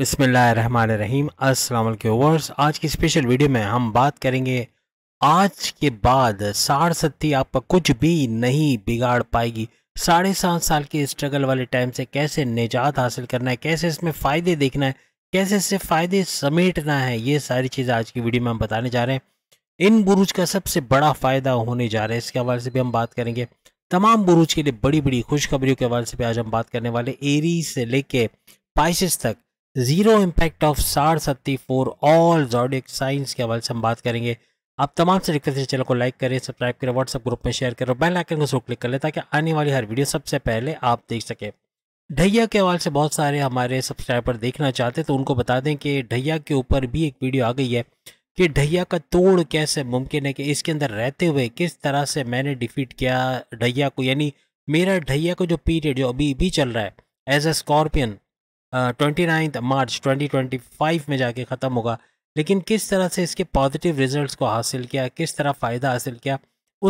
बिसमीम अस्सलाम आज की स्पेशल वीडियो में हम बात करेंगे आज के बाद साढ़ सत्ती आपका कुछ भी नहीं बिगाड़ पाएगी साढ़े सात साल के स्ट्रगल वाले टाइम से कैसे निजात हासिल करना है कैसे इसमें फ़ायदे देखना है कैसे इससे फ़ायदे समेटना है ये सारी चीज़ें आज की वीडियो में हम बताने जा रहे हैं इन बुरुज का सबसे बड़ा फ़ायदा होने जा रहा है इसके हवाले से भी हम बात करेंगे तमाम बुरुज के लिए बड़ी बड़ी खुशखबरी के हवाले से भी आज हम बात करने वाले एरी से लेके पाइसिस तक ज़ीरो इम्पैक्ट ऑफ सार सत्ती फोर ऑल जॉडिक साइंस के हवाले से हम बात करेंगे आप तमाम से रिक्वेस्ट है चैनल को लाइक करें सब्सक्राइब करें व्हाट्सअप ग्रुप में शेयर करें बेल आइकन को जरूर क्लिक कर लें ताकि आने वाली हर वीडियो सबसे पहले आप देख सकें ढैया के हवाले से बहुत सारे हमारे सब्सक्राइबर देखना चाहते तो उनको बता दें कि ढैया के ऊपर भी एक वीडियो आ गई है कि ढैया का तोड़ कैसे मुमकिन है कि इसके अंदर रहते हुए किस तरह से मैंने डिफीट किया ढैया को यानी मेरा ढैया को जो पीरियड जो अभी भी चल रहा है as a scorpion twenty ninth March 2025 में जाके ख़त्म होगा लेकिन किस तरह से इसके पॉजिटिव रिजल्ट्स को हासिल किया किस तरह फ़ायदा हासिल किया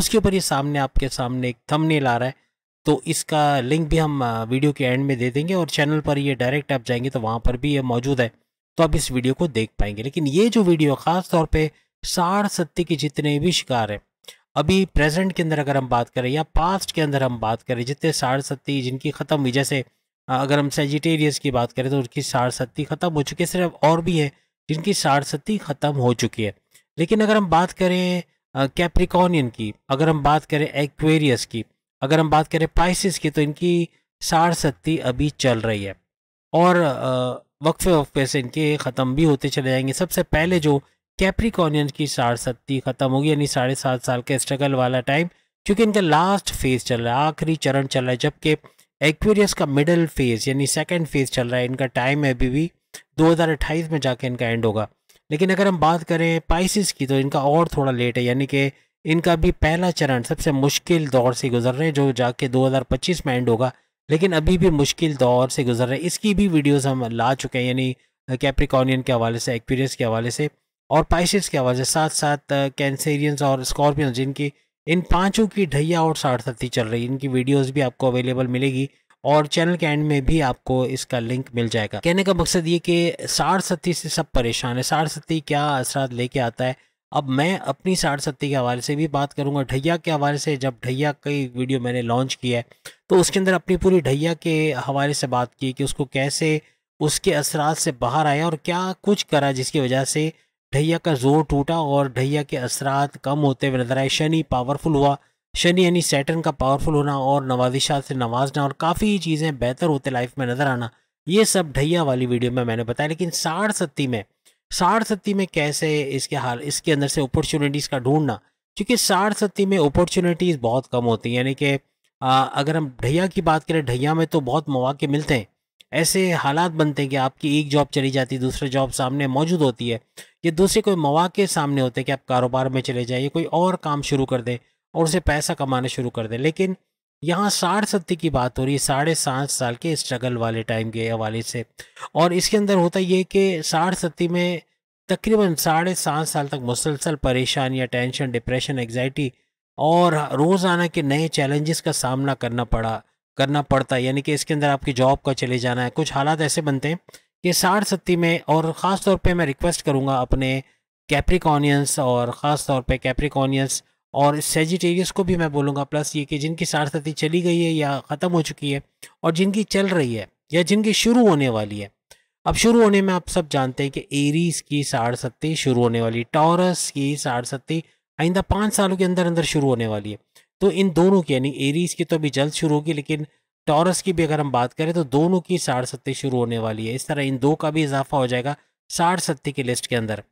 उसके ऊपर ये सामने आपके सामने एक थंबनेल आ रहा है तो इसका लिंक भी हम वीडियो के एंड में दे देंगे और चैनल पर ये डायरेक्ट आप जाएंगे तो वहाँ पर भी ये मौजूद है तो आप इस वीडियो को देख पाएंगे लेकिन ये जो वीडियो ख़ास तौर पर साढ़ सत्य के जितने भी शिकार हैं अभी प्रेजेंट के अंदर अगर हम बात करें या पास्ट के अंदर हम बात करें जितने साढ़ सत्य जिनकी ख़त्म हुई जैसे अगर हम सेजिटेरियस की बात करें तो उनकी शक्ति ख़त्म हो चुकी है सिर्फ और भी है जिनकी शक्ति ख़त्म हो चुकी है लेकिन अगर हम बात करें कैप्रिकॉनियन की अगर हम बात करें एक्वेरियस की अगर हम बात करें पाइसिस की तो इनकी शक्ति अभी चल रही है और वक्फे वक्फे से इनके ख़त्म भी होते चले जाएंगे सबसे पहले जो कैप्रिकॉनियन की शक्ति ख़त्म होगी यानी साढ़े सात साल के स्ट्रगल वाला टाइम क्योंकि इनका लास्ट फेज चल रहा है आखिरी चरण चल रहा है जबकि एक्वेरियस का मिडल फेज यानी सेकेंड फेज चल रहा है इनका टाइम है अभी भी 2028 में जाके इनका एंड होगा लेकिन अगर हम बात करें पाइसिस की तो इनका और थोड़ा लेट है यानी कि इनका भी पहला चरण सबसे मुश्किल दौर से गुजर रहे हैं जो जाके 2025 में एंड होगा लेकिन अभी भी मुश्किल दौर से गुजर रहे हैं इसकी भी वीडियोस हम ला चुके हैं यानी कैप्रिकॉनियन के हवाले से एक्वेरियस के हवाले से और पाइसिस के हवाले से साथ साथ कैंसेरियंस और स्कॉर्पियंस जिनकी इन पांचों की ढैया और सार्थती चल रही है इनकी वीडियोस भी आपको अवेलेबल मिलेगी और चैनल के एंड में भी आपको इसका लिंक मिल जाएगा कहने का मकसद ये कि सारसती से सब परेशान है सारसती क्या असरात लेके आता है अब मैं अपनी सारसती के हवाले से भी बात करूंगा ढैया के हवाले से जब ढैया की वीडियो मैंने लॉन्च किया है तो उसके अंदर अपनी पूरी ढैया के हवाले से बात की कि उसको कैसे उसके असरात से बाहर आया और क्या कुछ करा जिसकी वजह से ढैया का जोर टूटा और ढैया के असरात कम होते हुए नजर आए शनि पावरफुल हुआ शनि यानी सैटर्न का पावरफुल होना और नवाजिशात से नवाजना और काफ़ी चीज़ें बेहतर होते लाइफ में नज़र आना ये सब ढैया वाली वीडियो में मैंने बताया लेकिन साढ़ सत्ती में साढ़ सत्ती में कैसे इसके हाल इसके अंदर से अपॉर्चुनिटीज़ का ढूंढना क्योंकि साढ़ सत्ती में अपॉर्चुनिटीज़ बहुत कम होती हैं यानी कि अगर हम ढैया की बात करें ढैया में तो बहुत मौाक़े मिलते हैं ऐसे हालात बनते हैं कि आपकी एक जॉब चली जाती दूसरे जॉब सामने मौजूद होती है या दूसरे कोई मौाक़े सामने होते हैं कि आप कारोबार में चले जाइए कोई और काम शुरू कर दें और उसे पैसा कमाना शुरू कर दें लेकिन यहाँ साठ सत्य की बात हो रही है साढ़े सात साल के स्ट्रगल वाले टाइम के हवाले से और इसके अंदर होता ये कि साठ सत्य में तकरीबन साढ़े सात साल तक मुसलसल परेशानियाँ टेंशन डिप्रेशन एग्जाइटी और रोज़ाना के नए चैलेंजेस का सामना करना पड़ा करना पड़ता है यानी कि इसके अंदर आपकी जॉब का चले जाना है कुछ हालात ऐसे बनते हैं कि साठ सत्ती में और ख़ास तौर पे मैं रिक्वेस्ट करूँगा अपने कैप्रिकॉनियंस और ख़ास तौर पे कैप्रिकॉनियंस और सेजिटेरियस को भी मैं बोलूँगा प्लस ये कि जिनकी साठ सती चली गई है या ख़त्म हो चुकी है और जिनकी चल रही है या जिनकी शुरू होने वाली है अब शुरू होने में आप सब जानते हैं कि एरीज की साठ सत्ती शुरू होने वाली टॉरस की साठ सत्ती आइंदा पाँच सालों के अंदर अंदर शुरू होने वाली है तो इन दोनों की यानी एरीज की तो अभी जल्द शुरू होगी लेकिन टॉरस की भी अगर हम बात करें तो दोनों की साठ सत्ते शुरू होने वाली है इस तरह इन दो का भी इजाफा हो जाएगा साठ सत्ते की लिस्ट के अंदर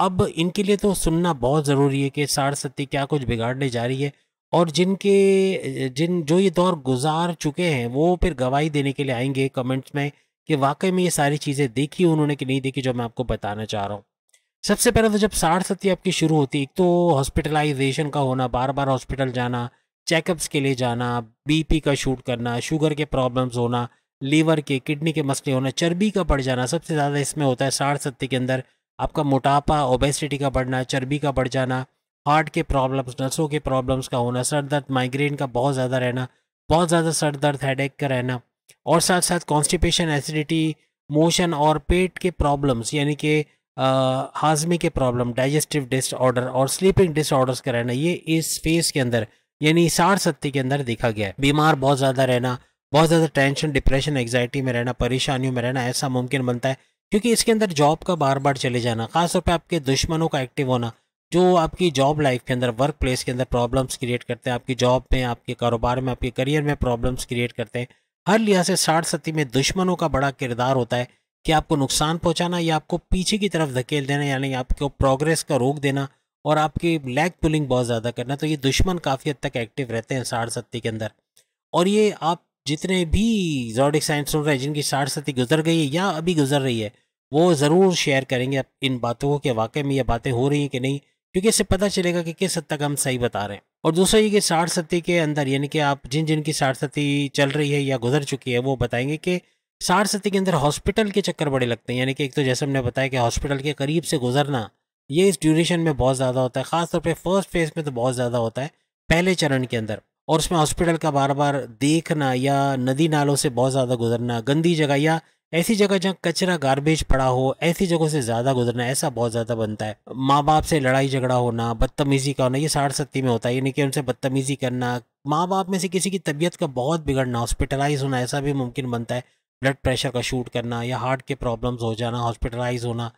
अब इनके लिए तो सुनना बहुत ज़रूरी है कि साठ सत्ते क्या कुछ बिगाड़ने जा रही है और जिनके जिन जो ये दौर गुजार चुके हैं वो फिर गवाही देने के लिए आएंगे कमेंट्स में कि वाकई में ये सारी चीज़ें देखी उन्होंने कि नहीं देखी जो मैं आपको बताना चाह रहा हूँ सबसे पहले तो जब साठ सती आपकी शुरू होती है तो हॉस्पिटलाइजेशन का होना बार बार हॉस्पिटल जाना चेकअप्स के लिए जाना बीपी का शूट करना शुगर के प्रॉब्लम्स होना लीवर के किडनी के मसले होना चर्बी का बढ़ जाना सबसे ज़्यादा इसमें होता है साठ सत्ती के अंदर आपका मोटापा ओबेसिटी का बढ़ना चर्बी का बढ़ जाना हार्ट के प्रॉब्लम्स नसों के प्रॉब्लम्स का होना सर दर्द माइग्रेन का बहुत ज़्यादा रहना बहुत ज़्यादा सर दर्द हेडेक का रहना और साथ साथ कॉन्स्टिपेशन एसिडिटी मोशन और पेट के प्रॉब्लम्स यानी कि हाजमे के प्रॉब्लम डाइजेस्टिव डिसऑर्डर और स्लीपिंग डिसऑर्डर्स का रहना ये इस फेज़ के अंदर यानी साठ सत्ती के अंदर देखा गया है बीमार बहुत ज़्यादा रहना बहुत ज़्यादा टेंशन डिप्रेशन एग्जाइटी में रहना परेशानियों में रहना ऐसा मुमकिन बनता है क्योंकि इसके अंदर जॉब का बार बार चले जाना खासतौर पर आपके दुश्मनों का एक्टिव होना जो आपकी जॉब लाइफ के अंदर वर्क प्लेस के अंदर प्रॉब्लम्स क्रिएट करते हैं आपकी जॉब में आपके कारोबार में आपके करियर में प्रॉब्लम्स क्रिएट करते हैं हर लिहाज से साठ सत्ती में दुश्मनों का बड़ा किरदार होता है कि आपको नुकसान पहुंचाना या आपको पीछे की तरफ धकेल देना यानी आपको प्रोग्रेस का रोक देना और आपकी लैग पुलिंग बहुत ज़्यादा करना तो ये दुश्मन काफ़ी हद तक एक्टिव रहते हैं साठ सत्ती के अंदर और ये आप जितने भी जॉडिक साइंस सुन रहे हैं जिनकी साठ सत्ती गुजर गई है या अभी गुजर रही है वो ज़रूर शेयर करेंगे इन बातों को कि वाकई में ये बातें हो रही हैं कि नहीं क्योंकि इससे पता चलेगा कि किस हद तक हम सही बता रहे हैं और दूसरा ये कि साठ सत्ती के अंदर यानी कि आप जिन जिनकी साठ सत्ती चल रही है या गुजर चुकी है वो बताएंगे कि साठ सती के अंदर हॉस्पिटल के चक्कर बड़े लगते हैं यानी कि एक तो जैसे हमने बताया कि हॉस्पिटल के करीब से गुजरना ये इस ड्यूरेशन में बहुत ज़्यादा होता है ख़ासतौर पर फर्स्ट फेज में तो बहुत ज़्यादा होता है पहले चरण के अंदर और उसमें हॉस्पिटल का बार बार देखना या नदी नालों से बहुत ज़्यादा गुजरना गंदी जगह या ऐसी जगह जहाँ कचरा गार्बेज पड़ा हो ऐसी जगहों से ज़्यादा गुजरना ऐसा बहुत ज़्यादा बनता है माँ बाप से लड़ाई झगड़ा होना बदतमीज़ी का होना ये साठ सत्ती में होता है यानी कि उनसे बदतमीज़ी करना माँ बाप में से किसी की तबीयत का बहुत बिगड़ना हॉस्पिटलाइज होना ऐसा भी मुमकिन बनता है ब्लड प्रेशर का शूट करना या हार्ट के प्रॉब्लम्स हो जाना हॉस्पिटलाइज होना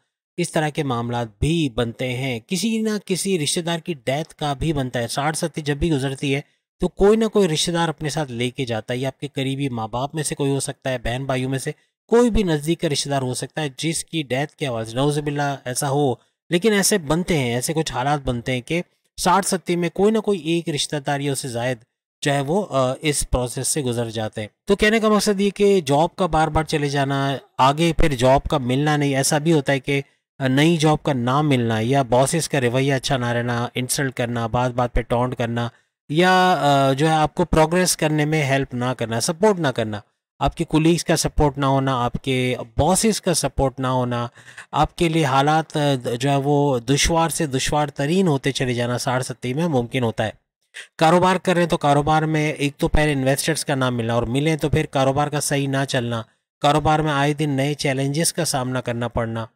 इस तरह के मामला भी बनते हैं किसी ना किसी रिश्तेदार की डेथ का भी बनता है साठ सत्ती जब भी गुजरती है तो कोई ना कोई रिश्तेदार अपने साथ लेके जाता है या आपके करीबी माँ बाप में से कोई हो सकता है बहन भाइयों में से कोई भी नज़दीक का रिश्तेदार हो सकता है जिसकी डेथ के आवाज़ नौजबिल्ला ऐसा हो लेकिन ऐसे बनते हैं ऐसे कुछ हालात बनते हैं कि साठ सत्ती में कोई ना कोई एक रिश्तेदार या उससे जायद जो है वो इस प्रोसेस से गुजर जाते हैं तो कहने का मकसद ये कि जॉब का बार बार चले जाना आगे फिर जॉब का मिलना नहीं ऐसा भी होता है कि नई जॉब का ना मिलना या बॉसेस का रवैया अच्छा ना रहना इंसल्ट करना बात बात पे टॉन्ट करना या जो है आपको प्रोग्रेस करने में हेल्प ना करना सपोर्ट ना करना आपके कुलीग्स का सपोर्ट ना होना आपके बॉसेस का सपोर्ट ना होना आपके लिए हालात जो है वो दुशवार से दुशवार तरीन होते चले जाना साठ सत्ती में मुमकिन होता है कारोबार कर रहे हैं तो कारोबार में एक तो पहले इन्वेस्टर्स का नाम मिलना और मिले तो फिर कारोबार का सही ना चलना कारोबार में आए दिन नए चैलेंजेस का सामना करना पड़ना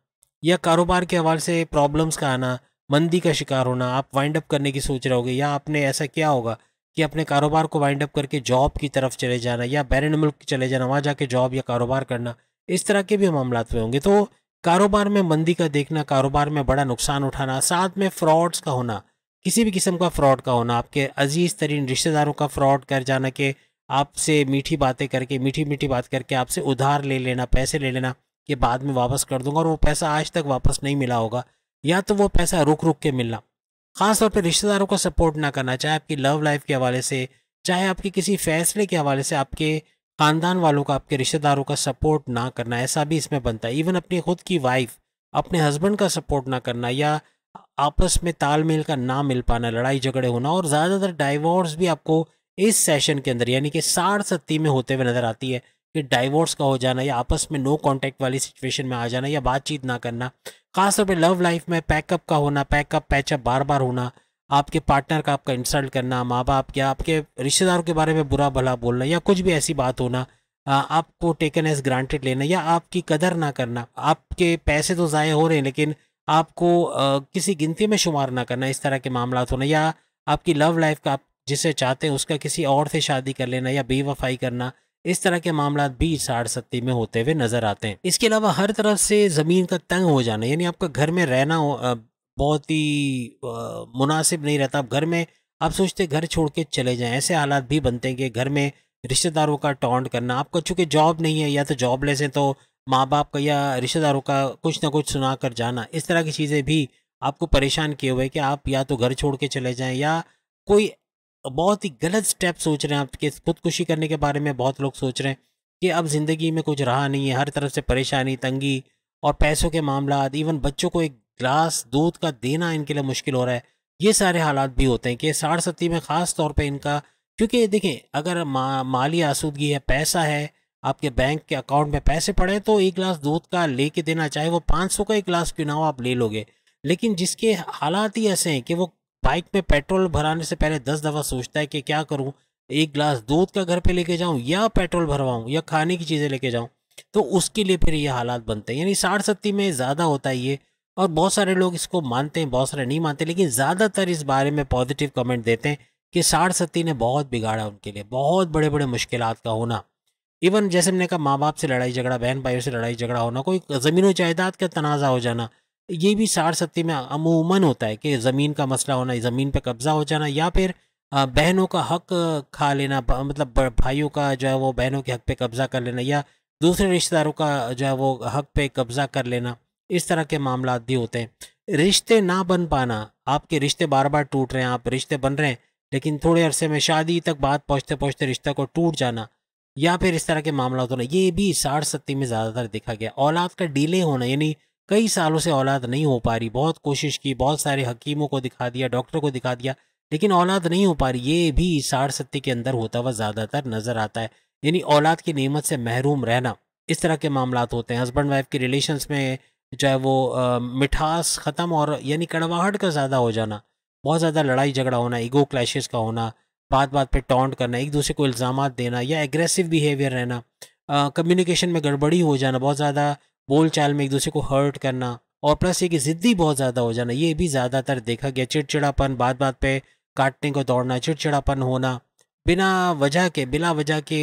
या कारोबार के हवाले से प्रॉब्लम्स का आना मंदी का शिकार होना आप वाइंड अप करने की सोच रहे होगे या आपने ऐसा क्या होगा कि अपने कारोबार को वाइंड अप करके जॉब की तरफ चले जाना या बैरन मुल्क चले जाना वहाँ जाके जॉब या कारोबार करना इस तरह के भी मामला में तो होंगे तो कारोबार में मंदी का देखना कारोबार में बड़ा नुकसान उठाना साथ में फ्रॉड्स का होना किसी भी किस्म का फ़्रॉड का होना आपके अजीज़ तरीन रिश्तेदारों का फ़्रॉड कर जाना कि आपसे मीठी बातें करके मीठी मीठी बात करके आपसे उधार ले लेना पैसे ले लेना कि बाद में वापस कर दूंगा और वो पैसा आज तक वापस नहीं मिला होगा या तो वो पैसा रुक रुक के मिलना ख़ासतौर पर रिश्तेदारों का सपोर्ट ना करना चाहे आपकी लव लाइफ के हवाले से चाहे आपके किसी फैसले के हवाले से आपके ख़ानदान वालों का आपके रिश्तेदारों का सपोर्ट ना करना ऐसा भी इसमें बनता है इवन अपनी खुद की वाइफ अपने हस्बैंड का सपोर्ट ना करना या आपस में तालमेल का ना मिल पाना लड़ाई झगड़े होना और ज़्यादातर डाइवोर्स भी आपको इस सेशन के अंदर यानी कि साठ सत्ती में होते हुए नज़र आती है कि डाइवोर्स का हो जाना या आपस में नो कांटेक्ट वाली सिचुएशन में आ जाना या बातचीत ना करना खासतौर पर लव लाइफ में पैकअप का होना पैकअप पैचअप बार बार होना आपके पार्टनर का आपका इंसल्ट करना माँ बाप या आपके रिश्तेदारों के बारे में बुरा भला बोलना या कुछ भी ऐसी बात होना आपको टेकन एज ग्रांटेड लेना या आपकी कदर ना करना आपके पैसे तो ज़ाय हो रहे हैं लेकिन आपको किसी गिनती में शुमार ना करना इस तरह के मामला होना या आपकी लव लाइफ का आप जिसे चाहते हैं उसका किसी और से शादी कर लेना या बेवफाई करना इस तरह के मामला भी साढ़ सत्ती में होते हुए नजर आते हैं इसके अलावा हर तरफ से ज़मीन का तंग हो जाना यानी आपका घर में रहना बहुत ही मुनासिब नहीं रहता आप घर में आप सोचते घर छोड़ के चले जाएं ऐसे हालात भी बनते हैं कि घर में रिश्तेदारों का टॉन्ट करना आपको चूंकि जॉब नहीं है या तो जॉब लेसें तो माँ बाप का या रिश्तेदारों का कुछ ना कुछ सुना कर जाना इस तरह की चीज़ें भी आपको परेशान किए हुए कि आप या तो घर छोड़ के चले जाएं या कोई बहुत ही गलत स्टेप सोच रहे हैं आपके खुदकुशी करने के बारे में बहुत लोग सोच रहे हैं कि अब ज़िंदगी में कुछ रहा नहीं है हर तरफ से परेशानी तंगी और पैसों के मामला इवन बच्चों को एक ग्लास दूध का देना इनके लिए मुश्किल हो रहा है ये सारे हालात भी होते हैं कि साठ सत्ती में ख़ास तौर पर इनका क्योंकि देखें अगर मा माली आसूदगी है पैसा है आपके बैंक के अकाउंट में पैसे पड़े तो एक गिलास दूध का ले के देना चाहे वो पाँच सौ का एक गिलास क्यों ना हो आप ले लोगे लेकिन जिसके हालात ही ऐसे हैं कि वो बाइक में पेट्रोल भराने से पहले दस दफ़ा सोचता है कि क्या करूँ एक गिलास दूध का घर पे लेके जाऊँ या पेट्रोल भरवाऊँ या खाने की चीज़ें लेके जाऊँ तो उसके लिए फिर ये हालात बनते हैं यानी साठ सत्ती में ज़्यादा होता है ये और बहुत सारे लोग इसको मानते हैं बहुत सारे नहीं मानते लेकिन ज़्यादातर इस बारे में पॉजिटिव कमेंट देते हैं कि साठ सत्ती ने बहुत बिगाड़ा उनके लिए बहुत बड़े बड़े मुश्किल का होना इवन जैसे मैंने कहा माँ बाप से लड़ाई झगड़ा बहन भाइयों से लड़ाई झगड़ा होना कोई ज़मीन व जायदाद का तनाज़ा हो जाना ये भी सार सत्ती में अमूमन होता है कि ज़मीन का मसला होना ज़मीन पर कब्ज़ा हो जाना या फिर बहनों का हक खा लेना मतलब भाइयों का जो है वो बहनों के हक पे कब्ज़ा कर लेना या दूसरे रिश्तेदारों का जो है वो हक पे कब्ज़ा कर लेना इस तरह के मामला भी होते हैं रिश्ते ना बन पाना आपके रिश्ते बार बार टूट रहे हैं आप रिश्ते बन रहे हैं लेकिन थोड़े अरसे में शादी तक बात पहुँचते पहुँचते रिश्ता को टूट जाना या फिर इस तरह के मामला होना ये भी साठ सत्ती में ज़्यादातर देखा गया औलाद का डिले होना यानी कई सालों से औलाद नहीं हो पा रही बहुत कोशिश की बहुत सारे हकीमों को दिखा दिया डॉक्टर को दिखा दिया लेकिन औलाद नहीं हो पा रही ये भी साठ सत्ती के अंदर होता हुआ ज़्यादातर नज़र आता है यानी औलाद की नियमत से महरूम रहना इस तरह के मामला होते हैं हस्बैंड वाइफ के रिलेशंस में जो है वो आ, मिठास ख़त्म और यानी कड़वाहट का ज़्यादा हो जाना बहुत ज़्यादा लड़ाई झगड़ा होना ईगो क्लैशेस का होना बात बात पे टॉन्ट करना एक दूसरे को इल्ज़ाम देना या एग्रेसिव बिहेवियर रहना कम्युनिकेशन में गड़बड़ी हो जाना बहुत ज़्यादा बोल चाल में एक दूसरे को हर्ट करना और प्लस ये कि ज़िद्दी बहुत ज़्यादा हो जाना ये भी ज़्यादातर देखा गया चिड़चिड़ापन बात बात पे काटने को दौड़ना चिड़चिड़ापन होना बिना वजह के बिना वजह के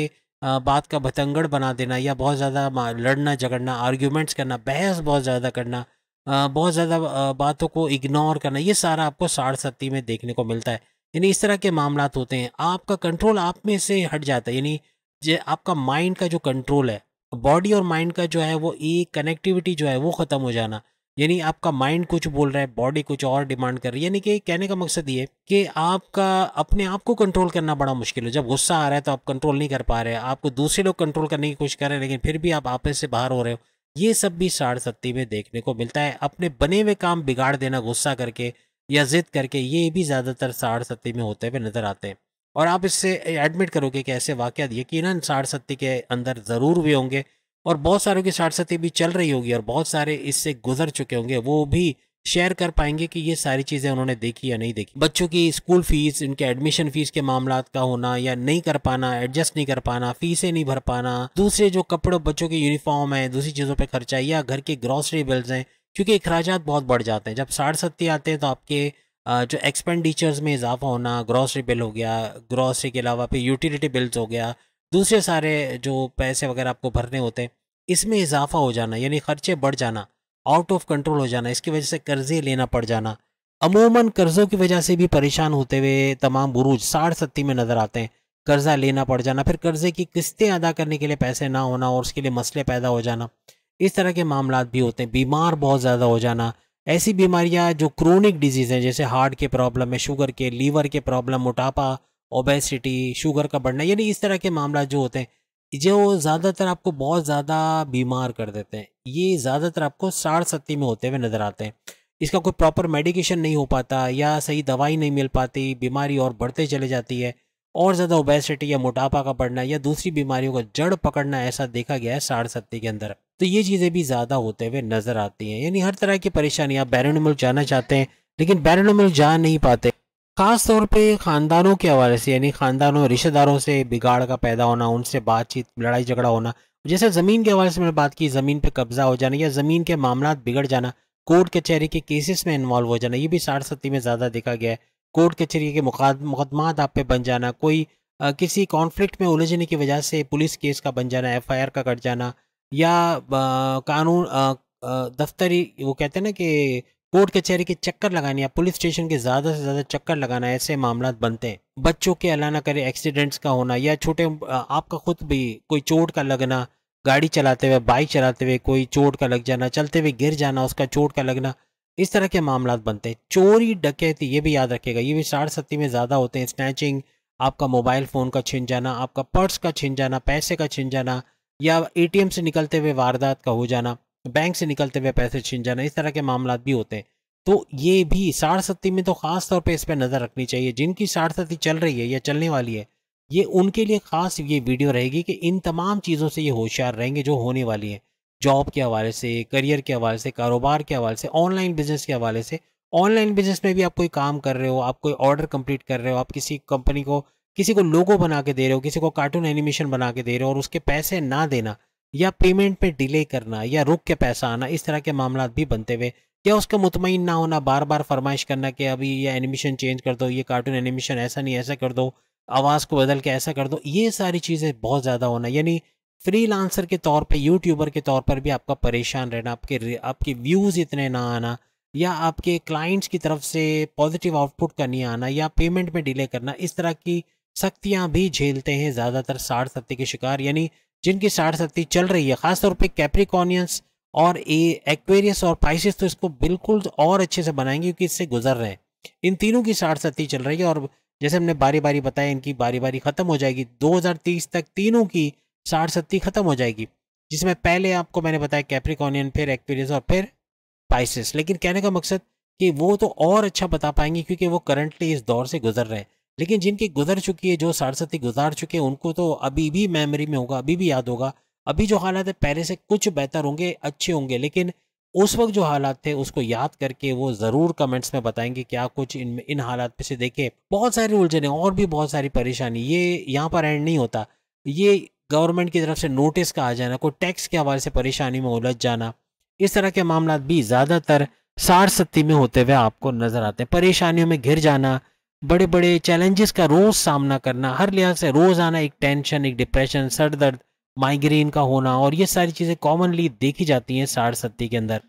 बात का भतंगड़ बना देना या बहुत ज़्यादा लड़ना झगड़ना आर्ग्यूमेंट्स करना बहस बहुत ज़्यादा करना बहुत ज़्यादा बातों को इग्नोर करना ये सारा आपको साढ़ सत्ती में देखने को मिलता है यानी इस तरह के मामला होते हैं आपका कंट्रोल आप में से हट जाता है यानी जो आपका माइंड का जो कंट्रोल है बॉडी और माइंड का जो है वो एक कनेक्टिविटी जो है वो ख़त्म हो जाना यानी आपका माइंड कुछ बोल रहा है बॉडी कुछ और डिमांड कर रही है यानी कि कहने का मकसद ये कि आपका अपने आप को कंट्रोल करना बड़ा मुश्किल है जब गुस्सा आ रहा है तो आप कंट्रोल नहीं कर पा रहे आपको दूसरे लोग कंट्रोल करने की कोशिश कर रहे हैं लेकिन फिर भी आप आपस से बाहर हो रहे हो ये सब भी साढ़ सत्ती में देखने को मिलता है अपने बने हुए काम बिगाड़ देना गुस्सा करके या ज़िद करके ये भी ज़्यादातर साढ़ सत्ती में होते हुए नज़र आते हैं और आप इससे एडमिट करोगे कि ऐसे वाक़ यकीन साढ़ सत्ती के अंदर ज़रूर भी होंगे और बहुत सारों की साढ़ सत्ती भी चल रही होगी और बहुत सारे इससे गुजर चुके होंगे वो भी शेयर कर पाएंगे कि ये सारी चीज़ें उन्होंने देखी या नहीं देखी बच्चों की स्कूल फ़ीस उनके एडमिशन फ़ीस के मामला का होना या नहीं कर पाना एडजस्ट नहीं कर पाना फ़ीसें नहीं भर पाना दूसरे जो कपड़ों बच्चों के यूनिफॉर्म है दूसरी चीज़ों पर खर्चा या घर के ग्रॉसरी बिल्स हैं क्योंकि अखराज बहुत बढ़ जाते हैं जब साठ सत्ती आते हैं तो आपके जो एक्सपेंडिचर्स में इजाफा होना ग्रॉसरी बिल हो गया ग्रॉसरी के अलावा फिर यूटिलिटी बिल्स हो गया दूसरे सारे जो पैसे वगैरह आपको भरने होते हैं इसमें इजाफा हो जाना यानी खर्चे बढ़ जाना आउट ऑफ कंट्रोल हो जाना इसकी वजह से कर्जे लेना पड़ जाना अमूमन कर्ज़ों की वजह से भी परेशान होते हुए तमाम बुरूज साठ सत्ती में नज़र आते हैं कर्ज़ा लेना पड़ जाना फिर कर्ज़े की किस्तें अदा करने के लिए पैसे ना होना और उसके लिए मसले पैदा हो जाना इस तरह के मामला भी होते हैं बीमार बहुत ज़्यादा हो जाना ऐसी बीमारियां जो क्रोनिक डिजीज़ हैं जैसे हार्ट के प्रॉब्लम है शुगर के लीवर के प्रॉब्लम मोटापा ओबेसिटी शुगर का बढ़ना यानी इस तरह के मामला जो होते हैं जो ज़्यादातर आपको बहुत ज़्यादा बीमार कर देते हैं ये ज़्यादातर आपको साढ़ सत्ती में होते हुए नज़र आते हैं इसका कोई प्रॉपर मेडिकेशन नहीं हो पाता या सही दवाई नहीं मिल पाती बीमारी और बढ़ते चले जाती है और ज़्यादा ओबेसिटी या मोटापा का बढ़ना या दूसरी बीमारियों का जड़ पकड़ना ऐसा देखा गया है साढ़ सत्ती के अंदर तो ये चीज़ें भी ज़्यादा होते हुए नज़र आती हैं यानी हर तरह की परेशानी आप मुल्क जाना चाहते हैं लेकिन मुल्क जा नहीं पाते ख़ास तौर पे ख़ानदानों के हवाले से यानी ख़ानदानों रिश्तेदारों से बिगाड़ का पैदा होना उनसे बातचीत लड़ाई झगड़ा होना जैसे ज़मीन के हवाले से मैंने बात की ज़मीन पर कब्ज़ा हो जाना या ज़मीन के मामला बिगड़ जाना कोर्ट कचहरी के केसेस में इन्वॉल्व हो जाना ये भी साठ सत्ती में ज़्यादा देखा गया है कोर्ट कचहरी के मुकदमा आप पे बन जाना कोई किसी कॉन्फ्लिक्ट में उलझने की वजह से पुलिस केस का बन जाना एफ का कट जाना या आ, कानून आ, आ, दफ्तरी वो कहते हैं ना कि कोर्ट कचहरी के, के चक्कर लगाने या पुलिस स्टेशन के ज़्यादा से ज़्यादा चक्कर लगाना ऐसे मामला बनते हैं बच्चों के अलाना करे एक्सीडेंट्स का होना या छोटे आपका खुद भी कोई चोट का लगना गाड़ी चलाते हुए बाइक चलाते हुए कोई चोट का लग जाना चलते हुए गिर जाना उसका चोट का लगना इस तरह के मामला बनते हैं चोरी डकैती ये भी याद रखेगा ये भी साठ सत्ती में ज़्यादा होते हैं स्नैचिंग आपका मोबाइल फ़ोन का छिन जाना आपका पर्स का छिन जाना पैसे का छिन जाना या एटीएम से निकलते हुए वारदात का हो जाना बैंक से निकलते हुए पैसे छीन जाना इस तरह के मामला भी होते हैं तो ये भी सत्ती में तो ख़ास तौर पे इस पर नज़र रखनी चाहिए जिनकी सत्ती चल रही है या चलने वाली है ये उनके लिए ख़ास ये वीडियो रहेगी कि इन तमाम चीज़ों से ये होशियार रहेंगे जो होने वाली है जॉब के हवाले से करियर के हवाले से कारोबार के हवाले से ऑनलाइन बिजनेस के हवाले से ऑनलाइन बिजनेस में भी आप कोई काम कर रहे हो आप कोई ऑर्डर कंप्लीट कर रहे हो आप किसी कंपनी को किसी को लोगो बना के दे रहे हो किसी को कार्टून एनिमेशन बना के दे रहे हो और उसके पैसे ना देना या पेमेंट पे डिले करना या रुक के पैसा आना इस तरह के मामला भी बनते हुए या उसका मुतमिन ना होना बार बार फरमाइश करना कि अभी ये एनिमेशन चेंज कर दो ये कार्टून एनिमेशन ऐसा नहीं ऐसा कर दो आवाज़ को बदल के ऐसा कर दो ये सारी चीज़ें बहुत ज़्यादा होना यानी फ्री लांसर के तौर पर यूट्यूबर के तौर पर भी आपका परेशान रहना आपके आपके व्यूज़ इतने ना आना या आपके क्लाइंट्स की तरफ से पॉजिटिव आउटपुट का नहीं आना या पेमेंट में डिले करना इस तरह की सख्तियां भी झेलते हैं ज़्यादातर साढ़ शक्ति के शिकार यानी जिनकी साढ़ शक्ति चल रही है खासतौर पर कैप्रिकॉनियंस और ए एक्वेरियस और पाइसिस तो इसको बिल्कुल और अच्छे से बनाएंगे क्योंकि इससे गुजर रहे हैं इन तीनों की साठ शक्ति चल रही है और जैसे हमने बारी बारी बताया इनकी बारी बारी ख़त्म हो जाएगी 2030 तक तीनों की साठ शक्ति ख़त्म हो जाएगी जिसमें पहले आपको मैंने बताया कैप्रिकॉनियन फिर एक्वेरियस और फिर पाइसिस लेकिन कहने का मकसद कि वो तो और अच्छा बता पाएंगे क्योंकि वो करंटली इस दौर से गुजर रहे हैं लेकिन जिनकी गुजर चुकी है जो सारस्वती गुजार चुके हैं उनको तो अभी भी मेमोरी में होगा अभी भी याद होगा अभी जो हालात है पहले से कुछ बेहतर होंगे अच्छे होंगे लेकिन उस वक्त जो हालात थे उसको याद करके वो ज़रूर कमेंट्स में बताएंगे क्या कुछ इन इन हालात पे से देखे बहुत उलझन उलझने और भी बहुत सारी परेशानी ये यहाँ पर एंड नहीं होता ये गवर्नमेंट की तरफ से नोटिस का आ जाना कोई टैक्स के हवाले से परेशानी में उलझ जाना इस तरह के मामला भी ज़्यादातर सार सत्ती में होते हुए आपको नज़र आते हैं परेशानियों में घिर जाना बड़े बड़े चैलेंजेस का रोज़ सामना करना हर लिहाज से रोज़ आना एक टेंशन एक डिप्रेशन सर दर्द माइग्रेन का होना और ये सारी चीज़ें कॉमनली देखी जाती हैं साठ सत्ती के अंदर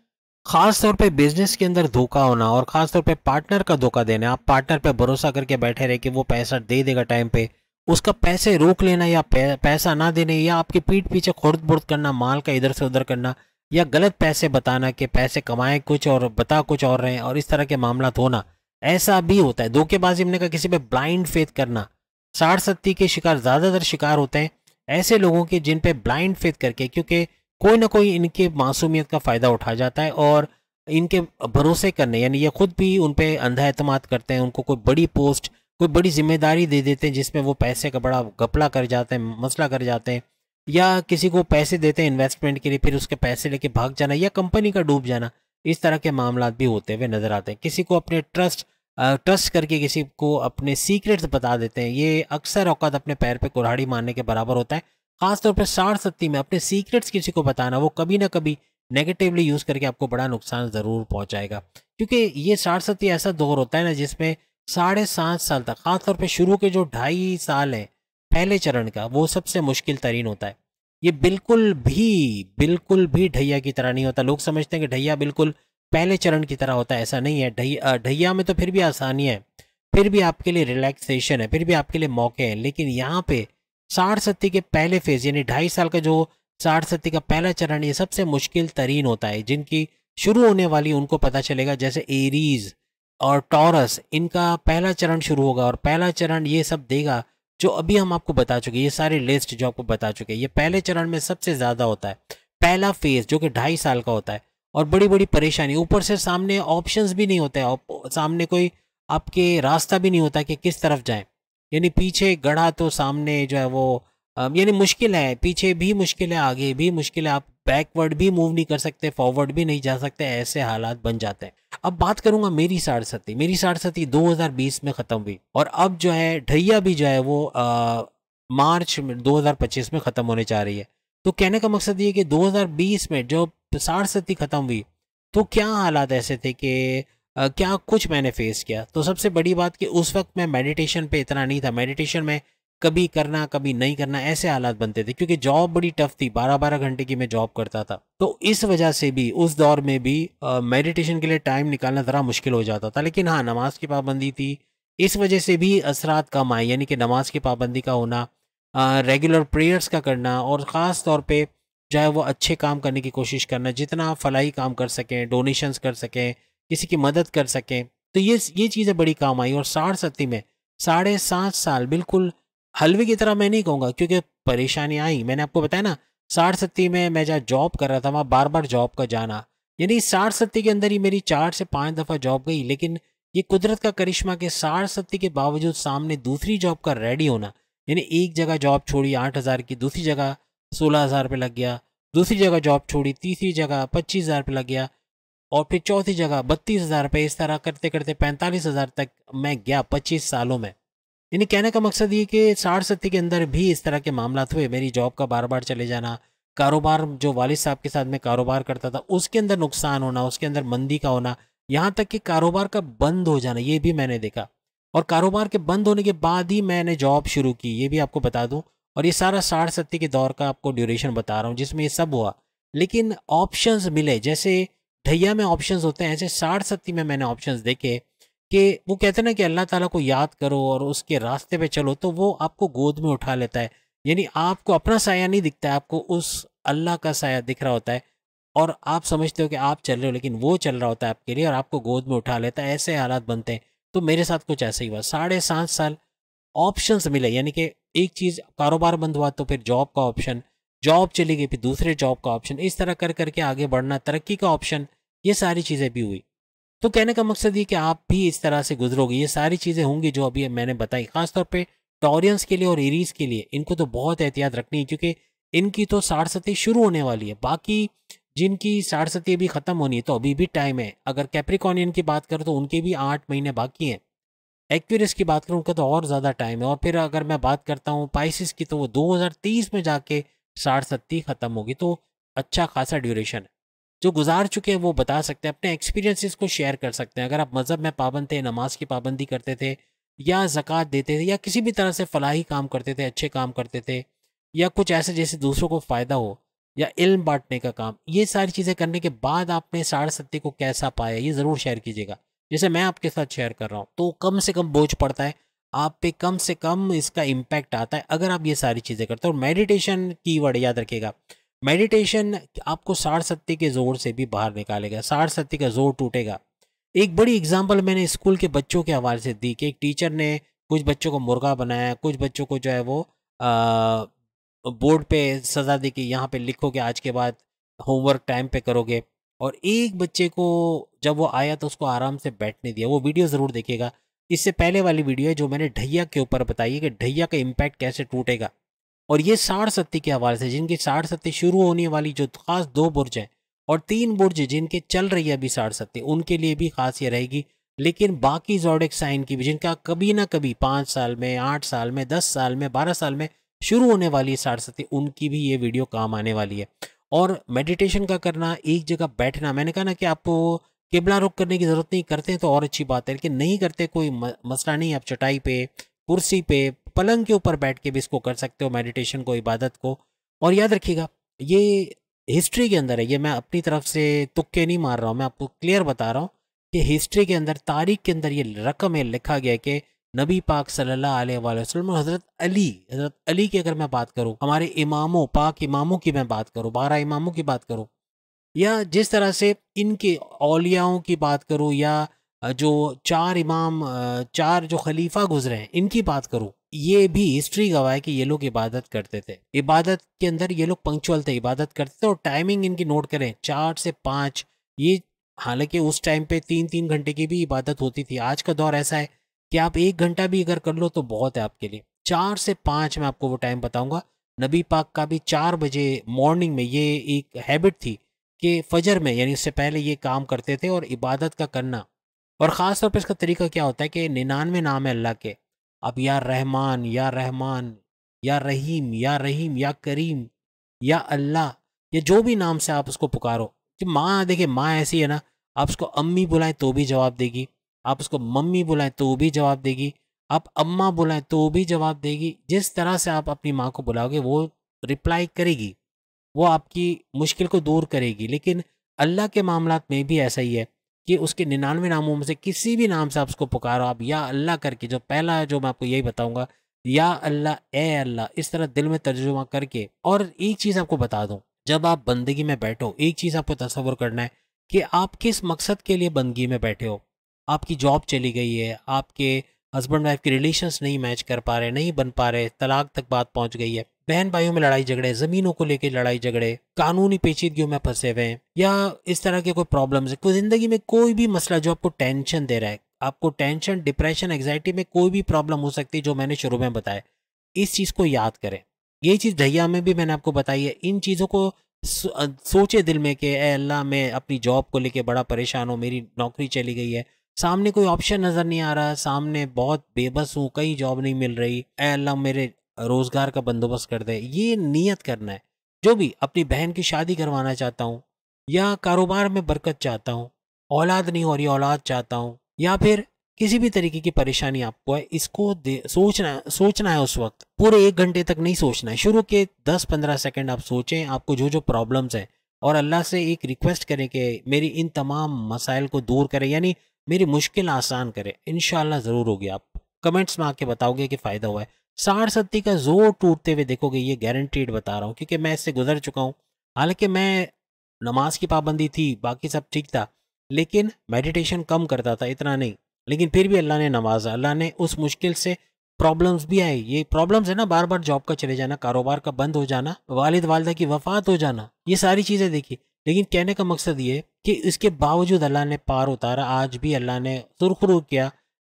खास तौर पे बिजनेस के अंदर धोखा होना और खास तौर पे पार्टनर का धोखा देना आप पार्टनर पे भरोसा करके बैठे रहे कि वो पैसा दे देगा टाइम पे उसका पैसे रोक लेना या पैसा ना देने या आपके पीठ पीछे खुर्द बुर्द करना माल का इधर से उधर करना या गलत पैसे बताना कि पैसे कमाएं कुछ और बता कुछ और रहे और इस तरह के मामला होना ऐसा भी होता है धोखेबाजी हमने कहा किसी पे ब्लाइंड फेथ करना साढ़ सत्ती के शिकार ज़्यादातर शिकार होते हैं ऐसे लोगों के जिन पे ब्लाइंड फेथ करके क्योंकि कोई ना कोई इनके मासूमियत का फ़ायदा उठा जाता है और इनके भरोसे करने यानी ये खुद भी उन पर अंधा अतमाद करते हैं उनको कोई बड़ी पोस्ट कोई बड़ी जिम्मेदारी दे देते हैं जिसमें वो पैसे का बड़ा घपला कर जाते हैं मसला कर जाते हैं या किसी को पैसे देते हैं इन्वेस्टमेंट के लिए फिर उसके पैसे लेके भाग जाना या कंपनी का डूब जाना इस तरह के मामला भी होते हुए नज़र आते हैं किसी को अपने ट्रस्ट ट्रस्ट करके किसी को अपने सीक्रेट्स बता देते हैं ये अक्सर औकात अपने पैर पे कुल्हाड़ी मारने के बराबर होता है खासतौर पर साठ सत्ती में अपने सीक्रेट्स किसी को बताना वो कभी ना कभी नेगेटिवली यूज़ करके आपको बड़ा नुकसान ज़रूर पहुंचाएगा क्योंकि ये साठ सत्ती ऐसा दौर होता है ना जिसमें साढ़े सात साल तक खासतौर पर शुरू के जो ढाई साल हैं पहले चरण का वो सबसे मुश्किल तरीन होता है ये बिल्कुल भी बिल्कुल भी ढैया की तरह नहीं होता लोग समझते हैं कि ढैया बिल्कुल पहले चरण की तरह होता है ऐसा नहीं है ढैया ढैया में तो फिर भी आसानी है फिर भी आपके लिए रिलैक्सेशन है फिर भी आपके लिए मौके हैं लेकिन यहाँ पे साठ सत्ती के पहले फेज यानी ढाई साल का जो साठ सत्ती का पहला चरण ये सबसे मुश्किल तरीन होता है जिनकी शुरू होने वाली उनको पता चलेगा जैसे एरीज और टॉरस इनका पहला चरण शुरू होगा और पहला चरण ये सब देगा जो अभी हम आपको बता चुके ये सारी लिस्ट जो आपको बता चुके ये पहले चरण में सबसे ज़्यादा होता है पहला फेज जो कि ढाई साल का होता है और बड़ी बड़ी परेशानी ऊपर से सामने ऑप्शंस भी नहीं होते सामने कोई आपके रास्ता भी नहीं होता कि किस तरफ जाएं यानी पीछे गढ़ा तो सामने जो है वो यानी मुश्किल है पीछे भी मुश्किल है आगे भी मुश्किल है आप बैकवर्ड भी मूव नहीं कर सकते फॉरवर्ड भी नहीं जा सकते ऐसे हालात बन जाते हैं अब बात करूंगा मेरी सारसती मेरी सारसती 2020 में ख़त्म हुई और अब जो है ढैया भी जो है वो आ, मार्च 2025 में ख़त्म होने जा रही है तो कहने का मकसद ये कि 2020 में जो सारसती ख़त्म हुई तो क्या हालात ऐसे थे कि आ, क्या कुछ मैंने फेस किया तो सबसे बड़ी बात कि उस वक्त मैं मेडिटेशन पे इतना नहीं था मेडिटेशन में कभी करना कभी नहीं करना ऐसे हालात बनते थे क्योंकि जॉब बड़ी टफ थी बारह बारह घंटे की मैं जॉब करता था तो इस वजह से भी उस दौर में भी मेडिटेशन के लिए टाइम निकालना ज़रा मुश्किल हो जाता था लेकिन हाँ नमाज की पाबंदी थी इस वजह से भी असरात कम आए यानी कि नमाज की पाबंदी का होना रेगुलर प्रेयर्स का करना और ख़ास तौर पर जो है वो अच्छे काम करने की कोशिश करना जितना फलाई काम कर सकें डोनेशंस कर सकें किसी की मदद कर सकें तो ये ये चीज़ें बड़ी काम आई और साठ सत्ती में साढ़े सात साल बिल्कुल हलवे की तरह मैं नहीं कहूँगा क्योंकि परेशानी आई मैंने आपको बताया ना सत्ती में मैं जहाँ जॉब कर रहा था वहाँ बार बार जॉब का जाना यानी साठ सत्ती के अंदर ही मेरी चार से पाँच दफ़ा जॉब गई लेकिन ये कुदरत का करिश्मा के सत्ती के बावजूद सामने दूसरी जॉब का रेडी होना यानी एक जगह जॉब छोड़ी आठ हज़ार की दूसरी जगह सोलह हज़ार रुपये लग गया दूसरी जगह जॉब छोड़ी तीसरी जगह पच्चीस हज़ार रुपये लग गया और फिर चौथी जगह बत्तीस हज़ार रुपये इस तरह करते करते पैंतालीस हज़ार तक मैं गया पच्चीस सालों में यानी कहने का मकसद ये कि साठ सत्ती के अंदर भी इस तरह के मामला हुए मेरी जॉब का बार बार चले जाना कारोबार जो वालिद साहब के साथ मैं कारोबार करता था उसके अंदर नुकसान होना उसके अंदर मंदी का होना यहाँ तक कि कारोबार का बंद हो जाना ये भी मैंने देखा और कारोबार के बंद होने के बाद ही मैंने जॉब शुरू की ये भी आपको बता दूँ और ये सारा साठ सत्ती के दौर का आपको ड्यूरेशन बता रहा हूँ जिसमें ये सब हुआ लेकिन ऑप्शन मिले जैसे ढैया में ऑप्शन होते हैं ऐसे साठ सत्ती में मैंने ऑप्शन देखे कि वो कहते हैं ना कि अल्लाह ताला को याद करो और उसके रास्ते पे चलो तो वो आपको गोद में उठा लेता है यानी आपको अपना साया नहीं दिखता है आपको उस अल्लाह का साया दिख रहा होता है और आप समझते हो कि आप चल रहे हो लेकिन वो चल रहा होता है आपके लिए और आपको गोद में उठा लेता है ऐसे हालात बनते हैं तो मेरे साथ कुछ ऐसा ही हुआ साढ़े सात साल ऑप्शंस मिले यानी कि एक चीज़ कारोबार बंद हुआ तो फिर जॉब का ऑप्शन जॉब चली गई फिर दूसरे जॉब का ऑप्शन इस तरह कर करके आगे बढ़ना तरक्की का ऑप्शन ये सारी चीज़ें भी हुई तो कहने का मकसद ये कि आप भी इस तरह से गुजरोगे ये सारी चीज़ें होंगी जो अभी मैंने बताई खासतौर पर टॉरियंस के लिए और एरीज के लिए इनको तो बहुत एहतियात रखनी है क्योंकि इनकी तो साढ़सती शुरू होने वाली है बाकी जिनकी साड़सती अभी ख़त्म होनी है तो अभी भी टाइम है अगर कैप्रिकॉनियन की बात करूँ तो उनके भी आठ महीने बाकी हैं एक्वेरियस की बात करूँ उनका तो और ज़्यादा टाइम है और फिर अगर मैं बात करता हूँ पाइसिस की तो वो 2030 में जाके साढ़सती ख़त्म होगी तो अच्छा खासा ड्यूरेशन है जो गुजार चुके हैं वो बता सकते हैं अपने एक्सपीरियंसेस को शेयर कर सकते हैं अगर आप मज़हब में पाबंद थे नमाज की पाबंदी करते थे या ज़क़़त देते थे या किसी भी तरह से फलाही काम करते थे अच्छे काम करते थे या कुछ ऐसे जैसे दूसरों को फ़ायदा हो या इल्म बांटने का काम ये सारी चीज़ें करने के बाद आपने साढ़े सत्य को कैसा पाया ये ज़रूर शेयर कीजिएगा जैसे मैं आपके साथ शेयर कर रहा हूँ तो कम से कम बोझ पड़ता है आप पे कम से कम इसका इम्पैक्ट आता है अगर आप ये सारी चीज़ें करते हो और मेडिटेशन की वर्ड याद रखिएगा मेडिटेशन आपको सार सत्य के ज़ोर से भी बाहर निकालेगा सार सत्य का ज़ोर टूटेगा एक बड़ी एग्जाम्पल मैंने स्कूल के बच्चों के हवाले से दी कि एक टीचर ने कुछ बच्चों को मुर्गा बनाया कुछ बच्चों को जो है वो आ, बोर्ड पे सज़ा दी कि यहाँ पे लिखोगे आज के बाद होमवर्क टाइम पे करोगे और एक बच्चे को जब वो आया तो उसको आराम से बैठने दिया वो वीडियो ज़रूर देखेगा इससे पहले वाली वीडियो है जो मैंने ढैया के ऊपर बताई है कि ढैया का इम्पैक्ट कैसे टूटेगा और ये साढ़ सत्य के हवाले से जिनकी साढ़ सत्य शुरू होने वाली जो खास दो बुर्ज हैं और तीन बुर्ज जिनके चल रही है अभी साढ़ सत्य उनके लिए भी खास ये रहेगी लेकिन बाकी जोडिक साइन की भी जिनका कभी ना कभी पाँच साल में आठ साल में दस साल में बारह साल में शुरू होने वाली है साढ़ सत्य उनकी भी ये वीडियो काम आने वाली है और मेडिटेशन का करना एक जगह बैठना मैंने कहा ना कि आपको किबला रुख करने की ज़रूरत नहीं करते हैं तो और अच्छी बात है लेकिन नहीं करते कोई मसला नहीं आप चटाई पे कुर्सी पे पलंग के ऊपर बैठ के भी इसको कर सकते हो मेडिटेशन को इबादत को और याद रखिएगा ये हिस्ट्री के अंदर है ये मैं अपनी तरफ से तुक्के नहीं मार रहा हूँ मैं आपको क्लियर बता रहा हूँ कि हिस्ट्री के अंदर तारीख के अंदर ये रकम है लिखा गया कि नबी पाक सल्ला और हज़रत अली हज़रत अली की अगर मैं बात करूँ हमारे इमामों पाक इमामों की मैं बात करूँ बारह इमामों की बात करूँ या जिस तरह से इनके अलियाओं की बात करूँ या जो चार इमाम चार जो खलीफा गुजरे हैं इनकी बात करूँ ये भी हिस्ट्री गवाह है कि ये लोग इबादत करते थे इबादत के अंदर ये लोग पंक्चुअल थे इबादत करते थे और टाइमिंग इनकी नोट करें चार से पाँच ये हालांकि उस टाइम पे तीन तीन घंटे की भी इबादत होती थी आज का दौर ऐसा है कि आप एक घंटा भी अगर कर लो तो बहुत है आपके लिए चार से पाँच मैं आपको वो टाइम बताऊँगा नबी पाक का भी चार बजे मॉर्निंग में ये एक हैबिट थी कि फजर में यानी उससे पहले ये काम करते थे और इबादत का करना और ख़ास तौर पर इसका तरीका क्या होता है कि निन्यानवे नाम है अल्लाह के अब या रहमान या रहमान या रहीम या रहीम या करीम या अल्लाह या जो भी नाम से आप उसको पुकारो कि माँ देखिए माँ ऐसी है ना आप उसको अम्मी बुलाएं तो भी जवाब देगी आप उसको मम्मी बुलाएं तो भी जवाब देगी आप अम्मा बुलाएं तो भी जवाब देगी जिस तरह से आप अपनी माँ को बुलाओगे वो रिप्लाई करेगी वो आपकी मुश्किल को दूर करेगी लेकिन अल्लाह के मामला में भी ऐसा ही है कि उसके निन्यानवे नामों में से किसी भी नाम से आप उसको पुकारो आप या अल्लाह करके जो पहला है जो मैं आपको यही बताऊंगा या अल्लाह ए अल्लाह इस तरह दिल में तर्जुमा करके और एक चीज़ आपको बता दूँ जब आप बंदगी में बैठो एक चीज़ आपको तस्वर करना है कि आप किस मकसद के लिए बंदगी में बैठे हो आपकी जॉब चली गई है आपके हस्बैंड वाइफ के रिलेशंस नहीं मैच कर पा रहे नहीं बन पा रहे तलाक तक बात पहुंच गई है बहन भाइयों में लड़ाई झगड़े जमीनों को लेकर लड़ाई झगड़े कानूनी पेचीदगियों में फंसे हुए हैं या इस तरह के कोई प्रॉब्लम्स है कोई जिंदगी में कोई भी मसला जो आपको टेंशन दे रहा है आपको टेंशन डिप्रेशन एग्जाइटी में कोई भी प्रॉब्लम हो सकती है जो मैंने शुरू में बताया इस चीज़ को याद करें ये चीज़ दहिया में भी मैंने आपको बताई है इन चीज़ों को सोचे दिल में कि अल्लाह मैं अपनी जॉब को लेके बड़ा परेशान हूँ मेरी नौकरी चली गई है सामने कोई ऑप्शन नज़र नहीं आ रहा सामने बहुत बेबस हूँ कहीं जॉब नहीं मिल रही अल्लाह मेरे रोज़गार का बंदोबस्त कर दे ये नीयत करना है जो भी अपनी बहन की शादी करवाना चाहता हूँ या कारोबार में बरकत चाहता हूँ औलाद नहीं हो रही औलाद चाहता हूँ या फिर किसी भी तरीके की परेशानी आपको है इसको सोचना सोचना है उस वक्त पूरे एक घंटे तक नहीं सोचना है शुरू के दस पंद्रह सेकेंड आप सोचें आपको जो जो प्रॉब्लम्स हैं और अल्लाह से एक रिक्वेस्ट करें कि मेरी इन तमाम मसाइल को दूर करें यानी मेरी मुश्किल आसान करे इन ज़रूर होगी आप कमेंट्स में आके बताओगे कि फ़ायदा हुआ है साढ़ सत्ती का जोर टूटते हुए देखोगे ये गारंटीड बता रहा हूँ क्योंकि मैं इससे गुजर चुका हूँ हालांकि मैं नमाज की पाबंदी थी बाकी सब ठीक था लेकिन मेडिटेशन कम करता था इतना नहीं लेकिन फिर भी अल्लाह ने नवाजा अल्लाह ने उस मुश्किल से प्रॉब्लम्स भी आई ये प्रॉब्लम्स है ना बार बार जॉब का चले जाना कारोबार का बंद हो जाना वालद वालदा की वफात हो जाना ये सारी चीज़ें देखी लेकिन कहने का मकसद ये कि इसके बावजूद अल्लाह ने पार उतारा आज भी अल्लाह ने सुरखरू किया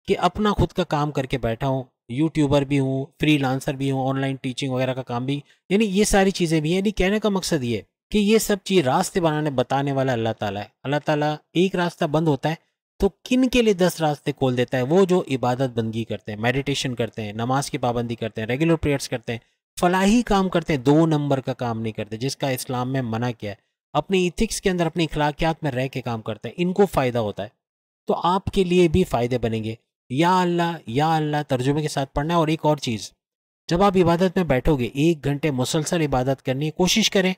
कि अपना खुद का काम करके बैठा हूँ यूट्यूबर भी हूँ फ्री भी हूँ ऑनलाइन टीचिंग वगैरह का काम भी यानी ये सारी चीज़ें भी यानी कहने का मकसद ये कि ये सब चीज़ रास्ते बनाने बताने वाला अल्लाह ताला है अल्लाह ताला एक रास्ता बंद होता है तो किन के लिए दस रास्ते खोल देता है वो जो इबादत बंदगी करते हैं मेडिटेशन करते हैं नमाज की पाबंदी करते हैं रेगुलर प्रेयर्स करते हैं फलाही काम करते हैं दो नंबर का काम नहीं करते जिसका इस्लाम में मना किया है अपने इथिक्स के अंदर अपने इखलाकियात में रह के काम करते हैं इनको फ़ायदा होता है तो आपके लिए भी फ़ायदे बनेंगे या अल्लाह या अल्लाह तर्जुमे के साथ पढ़ना है और एक और चीज़ जब आप इबादत में बैठोगे एक घंटे मुसलसल इबादत करने की कोशिश करें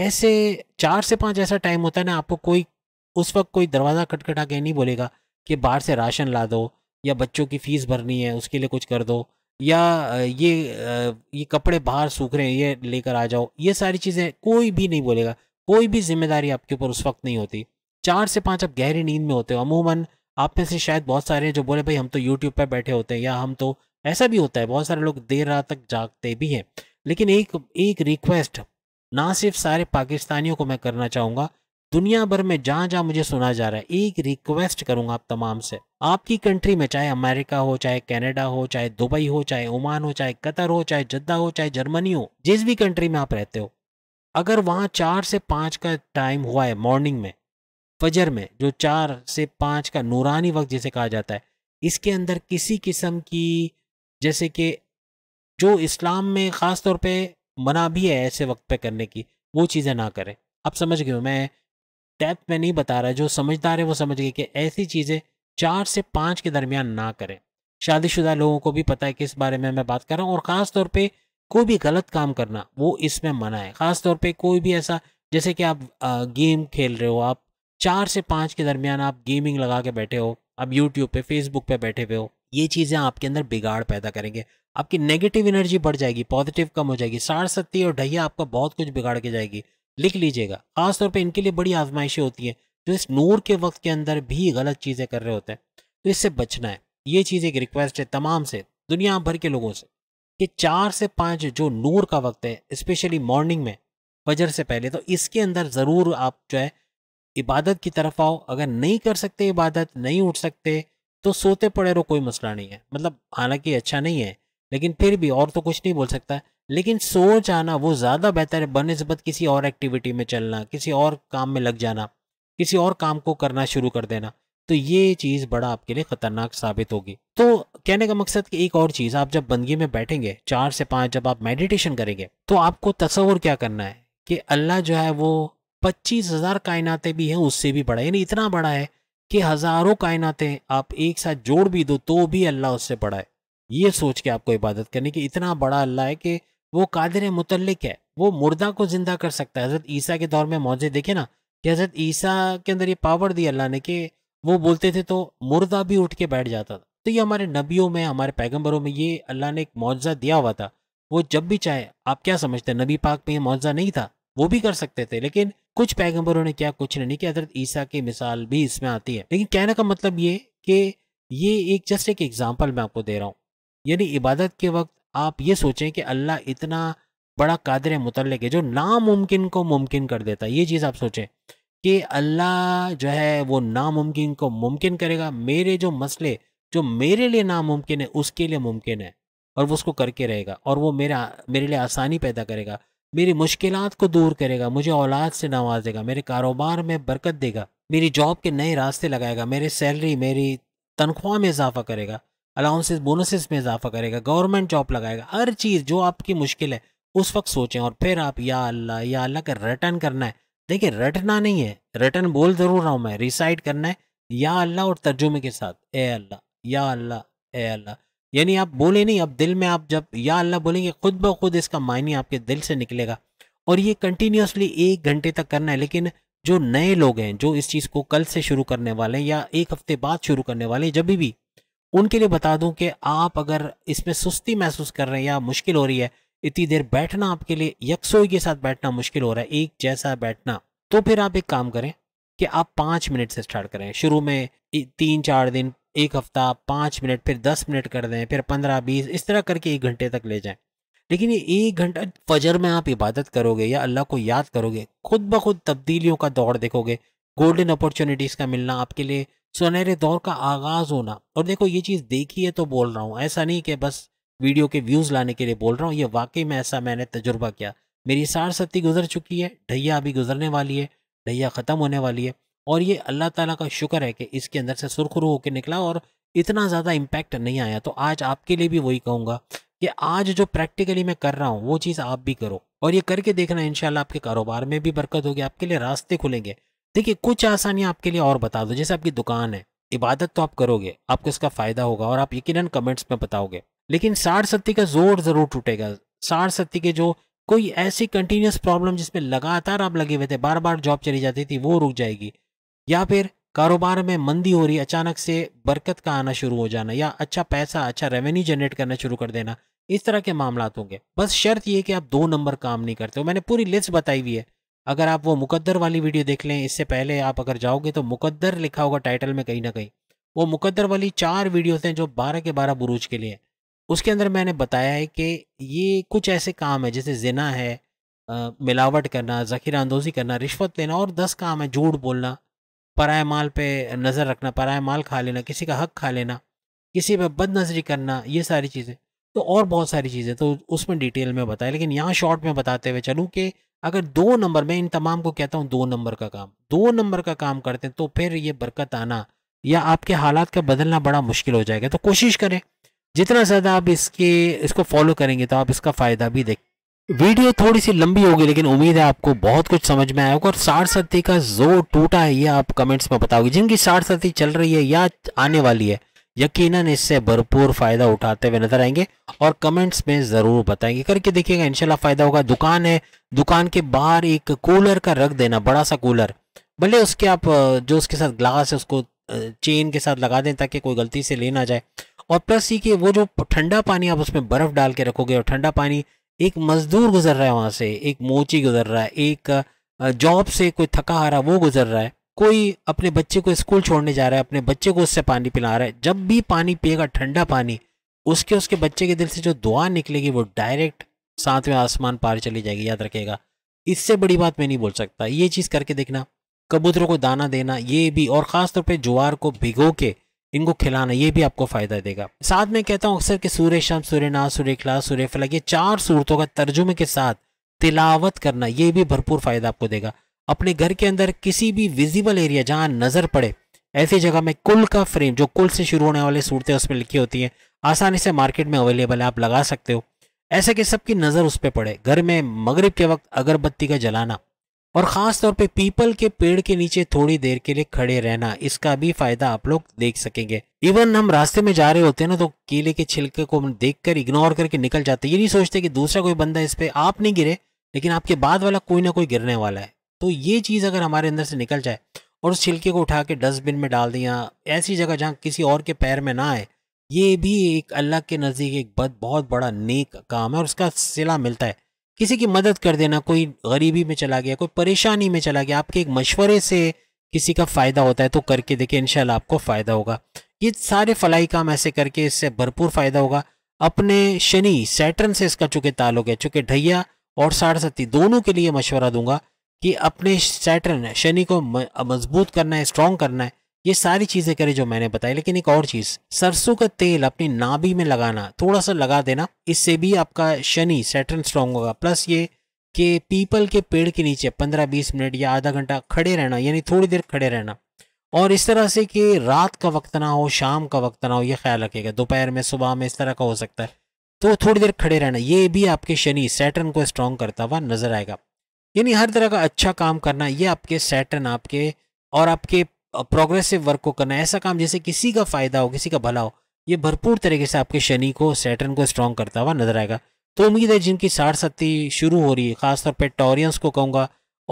ऐसे चार से पाँच ऐसा टाइम होता है ना आपको कोई उस वक्त कोई दरवाज़ा खटखटा के नहीं बोलेगा कि बाहर से राशन ला दो या बच्चों की फ़ीस भरनी है उसके लिए कुछ कर दो या ये ये कपड़े बाहर सूख रहे हैं ये लेकर आ जाओ ये सारी चीज़ें कोई भी नहीं बोलेगा कोई भी जिम्मेदारी आपके ऊपर उस वक्त नहीं होती चार से पाँच आप गहरी नींद में होते हो अमूमन आप में से शायद बहुत सारे हैं जो बोले भाई हम तो यूट्यूब पर बैठे होते हैं या हम तो ऐसा भी होता है बहुत सारे लोग देर रात तक जागते भी हैं लेकिन एक एक रिक्वेस्ट ना सिर्फ सारे पाकिस्तानियों को मैं करना चाहूँगा दुनिया भर में जहाँ जहाँ मुझे सुना जा रहा है एक रिक्वेस्ट करूँगा आप तमाम से आपकी कंट्री में चाहे अमेरिका हो चाहे कनाडा हो चाहे दुबई हो चाहे ओमान हो चाहे कतर हो चाहे जद्दा हो चाहे जर्मनी हो जिस भी कंट्री में आप रहते हो अगर वहाँ चार से पाँच का टाइम हुआ है मॉर्निंग में फजर में जो चार से पाँच का नूरानी वक्त जिसे कहा जाता है इसके अंदर किसी किस्म की जैसे कि जो इस्लाम में ख़ास तौर पे मना भी है ऐसे वक्त पे करने की वो चीज़ें ना करें आप समझ गए हो मैं टैप में नहीं बता रहा जो समझदार है वो समझ गए कि ऐसी चीज़ें चार से पाँच के दरमियान ना करें शादीशुदा लोगों को भी पता है कि इस बारे में मैं बात कर रहा हूँ और ख़ास तौर पर कोई भी गलत काम करना वो इसमें मना है ख़ास तौर पर कोई भी ऐसा जैसे कि आप गेम खेल रहे हो आप चार से पाँच के दरमियान आप गेमिंग लगा के बैठे हो आप यूट्यूब पे फेसबुक पे बैठे हुए हो ये चीज़ें आपके अंदर बिगाड़ पैदा करेंगे आपकी नेगेटिव एनर्जी बढ़ जाएगी पॉजिटिव कम हो जाएगी साढ़ सत्ती और ढैया आपका बहुत कुछ बिगाड़ के जाएगी लिख लीजिएगा खासतौर पर इनके लिए बड़ी आजमाइशें होती हैं जो इस नूर के वक्त के अंदर भी गलत चीज़ें कर रहे होते हैं तो इससे बचना है ये चीज़ एक रिक्वेस्ट है तमाम से दुनिया भर के लोगों से कि चार से पाँच जो नूर का वक्त है स्पेशली मॉर्निंग में फजर से पहले तो इसके अंदर ज़रूर आप जो है इबादत की तरफ आओ अगर नहीं कर सकते इबादत नहीं उठ सकते तो सोते पड़े रहो कोई मसला नहीं है मतलब हालांकि अच्छा नहीं है लेकिन फिर भी और तो कुछ नहीं बोल सकता लेकिन सो जाना वो ज़्यादा बेहतर है बनस्बत किसी और एक्टिविटी में चलना किसी और काम में लग जाना किसी और काम को करना शुरू कर देना तो ये चीज़ बड़ा आपके लिए ख़तरनाक साबित होगी तो कहने का मकसद कि एक और चीज़ आप जब बंदगी में बैठेंगे चार से पांच जब आप मेडिटेशन करेंगे तो आपको तस्वर क्या करना है कि अल्लाह जो है वो पच्चीस हज़ार कायनाते भी हैं उससे भी बड़ा यानी इतना बड़ा है कि हज़ारों कायनाते आप एक साथ जोड़ भी दो तो भी अल्लाह उससे बड़ा है ये सोच के आपको इबादत करनी कि इतना बड़ा अल्लाह है कि वो कादिर मुतलक है वो मुर्दा को ज़िंदा कर सकता है हज़रत ईसा के दौर में मौजे देखे ना कि हज़रत ईसा के अंदर ये पावर दी अल्लाह ने कि वो बोलते थे तो मुर्दा भी उठ के बैठ जाता था तो ये हमारे नबियों में हमारे पैगम्बरों में ये अल्लाह ने एक मुआवजा दिया हुआ था वो जब भी चाहे आप क्या समझते नबी पाक में ये मुआवजा नहीं था वो भी कर सकते थे लेकिन कुछ पैगम्बरों ने क्या कुछ ने नहीं किया हजरत ईसा की मिसाल भी इसमें आती है लेकिन कहने का मतलब ये कि ये एक जस्ट एक एग्जाम्पल मैं आपको दे रहा हूँ यानी इबादत के वक्त आप ये सोचें कि अल्लाह इतना बड़ा कादर मुतल है जो नामुमकिन को मुमकिन कर देता है ये चीज़ आप सोचें कि अल्लाह जो है वो नामुमकिन को मुमकिन करेगा मेरे जो मसले जो मेरे लिए नामुमकिन है उसके लिए मुमकिन है और वो उसको करके रहेगा और वो मेरा मेरे लिए आसानी पैदा करेगा मेरी मुश्किल को दूर करेगा मुझे औलाद से नवाजेगा मेरे कारोबार में बरकत देगा मेरी जॉब के नए रास्ते लगाएगा मेरे सैलरी मेरी तनख्वाह में इजाफा करेगा अलाउंसेस बोनसेस में इजाफा करेगा गवर्नमेंट जॉब लगाएगा हर चीज़ जो आपकी मुश्किल है उस वक्त सोचें और फिर आप या अल्लाह या अल्लाह का रिटर्न करना है देखिए रटना नहीं है रटन बोल जरूर रहा हूँ मैं रिसाइड करना है या अल्लाह और तर्जुमे के साथ ए अल्लाह या अल्लाह ए अल्लाह यानी आप बोले नहीं अब दिल में आप जब या अल्लाह बोलेंगे खुद ब खुद इसका मायने आपके दिल से निकलेगा और ये कंटिन्यूसली एक घंटे तक करना है लेकिन जो नए लोग हैं जो इस चीज़ को कल से शुरू करने वाले हैं या एक हफ्ते बाद शुरू करने वाले हैं जब भी उनके लिए बता दूं कि आप अगर इसमें सुस्ती महसूस कर रहे हैं या मुश्किल हो रही है इतनी देर बैठना आपके लिए यकसोई के साथ बैठना मुश्किल हो रहा है एक जैसा बैठना तो फिर आप एक काम करें कि आप पाँच मिनट से स्टार्ट करें शुरू में तीन चार दिन एक हफ्ता पाँच मिनट फिर दस मिनट कर दें फिर पंद्रह बीस इस तरह करके एक घंटे तक ले जाएं लेकिन ये एक घंटा फजर में आप इबादत करोगे या अल्लाह को याद करोगे खुद ब खुद तब्दीलियों का दौर देखोगे गोल्डन अपॉर्चुनिटीज़ का मिलना आपके लिए सुनहरे दौर का आगाज़ होना और देखो ये चीज़ देखी है तो बोल रहा हूँ ऐसा नहीं कि बस वीडियो के व्यूज़ लाने के लिए बोल रहा हूँ ये वाकई में ऐसा मैंने तजुर्बा किया मेरी सार सत्ती गुजर चुकी है ढैया अभी गुजरने वाली है ढैया ख़त्म होने वाली है और ये अल्लाह ताला का शुक्र है कि इसके अंदर से सुरखरू होकर निकला और इतना ज़्यादा इम्पैक्ट नहीं आया तो आज आपके लिए भी वही कहूँगा कि आज जो प्रैक्टिकली मैं कर रहा हूँ वो चीज़ आप भी करो और ये करके देखना इन आपके कारोबार में भी बरकत होगी आपके लिए रास्ते खुलेंगे देखिए कुछ आसानियाँ आपके लिए और बता दो जैसे आपकी दुकान है इबादत तो आप करोगे आपको इसका फ़ायदा होगा और आप यकीन कमेंट्स में बताओगे लेकिन साठ सत्ती का जोर ज़रूर टूटेगा साठ सत्ती के जो कोई ऐसी कंटिन्यूस प्रॉब्लम जिसमें लगातार आप लगे हुए थे बार बार जॉब चली जाती थी वो रुक जाएगी या फिर कारोबार में मंदी हो रही अचानक से बरकत का आना शुरू हो जाना या अच्छा पैसा अच्छा रेवेन्यू जनरेट करना शुरू कर देना इस तरह के मामला होंगे बस शर्त ये कि आप दो नंबर काम नहीं करते हो मैंने पूरी लिस्ट बताई हुई है अगर आप वो मुकद्दर वाली वीडियो देख लें इससे पहले आप अगर जाओगे तो मुकद्दर लिखा होगा टाइटल में कहीं ना कहीं वो मुकद्दर वाली चार वीडियोज हैं जो बारह के बारह बुरूज के लिए हैं उसके अंदर मैंने बताया है कि ये कुछ ऐसे काम है जैसे जिना है आ, मिलावट करना ज़खीरा अंदोज़ी करना रिश्वत लेना और दस काम है झूठ बोलना पराए माल पे नज़र रखना पराए माल खा लेना किसी का हक खा लेना किसी पर बद नजरी करना ये सारी चीज़ें तो और बहुत सारी चीज़ें तो उसमें डिटेल में बताया लेकिन यहाँ शॉर्ट में बताते हुए चलूँ कि अगर दो नंबर में इन तमाम को कहता हूँ दो नंबर का काम दो नंबर का काम करते हैं तो फिर ये बरकत आना या आपके हालात का बदलना बड़ा मुश्किल हो जाएगा तो कोशिश करें जितना ज़्यादा आप इसके इसको फॉलो करेंगे तो आप इसका फ़ायदा भी देख वीडियो थोड़ी सी लंबी होगी लेकिन उम्मीद है आपको बहुत कुछ समझ में आया होगा और सार सती का जोर टूटा है ये आप कमेंट्स में बताओगे जिनकी सार सती चल रही है या आने वाली है यकीनन इससे भरपूर फ़ायदा उठाते हुए नजर आएंगे और कमेंट्स में ज़रूर बताएंगे करके देखिएगा इनशाला फ़ायदा होगा दुकान है दुकान के बाहर एक कूलर का रख देना बड़ा सा कूलर भले उसके आप जो उसके साथ ग्लास है उसको चेन के साथ लगा दें ताकि कोई गलती से ले ना जाए और प्लस ये कि वो जो ठंडा पानी आप उसमें बर्फ़ डाल के रखोगे और ठंडा पानी एक मज़दूर गुजर रहा है वहाँ से एक मोची गुजर रहा है एक जॉब से कोई थका हारा वो गुजर रहा है कोई अपने बच्चे को स्कूल छोड़ने जा रहा है अपने बच्चे को उससे पानी पिला रहा है जब भी पानी पिएगा ठंडा पानी उसके उसके बच्चे के दिल से जो दुआ निकलेगी वो डायरेक्ट सातवें आसमान पार चली जाएगी याद रखेगा इससे बड़ी बात मैं नहीं बोल सकता ये चीज़ करके देखना कबूतरों को दाना देना ये भी और ख़ास तौर पे ज्वार को भिगो के इनको खिलाना ये भी आपको फ़ायदा देगा साथ में कहता हूँ अक्सर कि सूर्य शम सूर्य ना सूर्य खिला सूर्य फलक ये चार सूरतों का तर्जुमे के साथ तिलावत करना ये भी भरपूर फ़ायदा आपको देगा अपने घर के अंदर किसी भी विजिबल एरिया जहाँ नज़र पड़े ऐसी जगह में कुल का फ्रेम जो कुल से शुरू होने वाली सूरतें उसमें लिखी होती हैं आसानी से मार्केट में अवेलेबल है आप लगा सकते हो ऐसे कि सबकी नज़र उस पर पड़े घर में मगरिब के वक्त अगरबत्ती का जलाना और ख़ास तौर पे पीपल के पेड़ के नीचे थोड़ी देर के लिए खड़े रहना इसका भी फायदा आप लोग देख सकेंगे इवन हम रास्ते में जा रहे होते हैं ना तो केले के छिलके को हम देख कर इग्नोर करके निकल जाते ये नहीं सोचते कि दूसरा कोई बंदा इस पर आप नहीं गिरे लेकिन आपके बाद वाला कोई ना कोई गिरने वाला है तो ये चीज़ अगर हमारे अंदर से निकल जाए और उस छिलके को उठा के डस्टबिन में डाल दें ऐसी जगह जहाँ किसी और के पैर में ना आए ये भी एक अल्लाह के नज़दीक एक बहुत बड़ा नेक काम है और उसका सिला मिलता है किसी की मदद कर देना कोई गरीबी में चला गया कोई परेशानी में चला गया आपके एक मशवरे से किसी का फ़ायदा होता है तो करके देखिए इनशाला आपको फ़ायदा होगा ये सारे फलाई काम ऐसे करके इससे भरपूर फ़ायदा होगा अपने शनि सैटर्न से इसका चूँकि ताल्लुक है चूँकि ढैया और साढ़सती दोनों के लिए मशवरा दूंगा कि अपने सैटर्न शनि को मजबूत करना है स्ट्रॉन्ग करना है ये सारी चीज़ें करें जो मैंने बताई लेकिन एक और चीज़ सरसों का तेल अपनी नाभि में लगाना थोड़ा सा लगा देना इससे भी आपका शनि सेटर्न स्ट्रांग होगा प्लस ये कि पीपल के पेड़ के नीचे पंद्रह बीस मिनट या आधा घंटा खड़े रहना यानी थोड़ी देर खड़े रहना और इस तरह से कि रात का वक्त ना हो शाम का वक्त ना हो ये ख्याल रखेगा दोपहर में सुबह में इस तरह का हो सकता है तो थोड़ी देर खड़े रहना ये भी आपके शनि सेटर्न को स्ट्रांग करता हुआ नजर आएगा यानी हर तरह का अच्छा काम करना ये आपके सेटर्न आपके और आपके प्रोग्रेसिव वर्क को करना है ऐसा काम जैसे किसी का फ़ायदा हो किसी का भला हो ये भरपूर तरीके से आपके शनि को सैटर्न को स्ट्रॉन्ग करता हुआ नजर आएगा तो उम्मीद है जिनकी सत्ती शुरू हो रही है खासतौर पर टॉरियंस को कहूँगा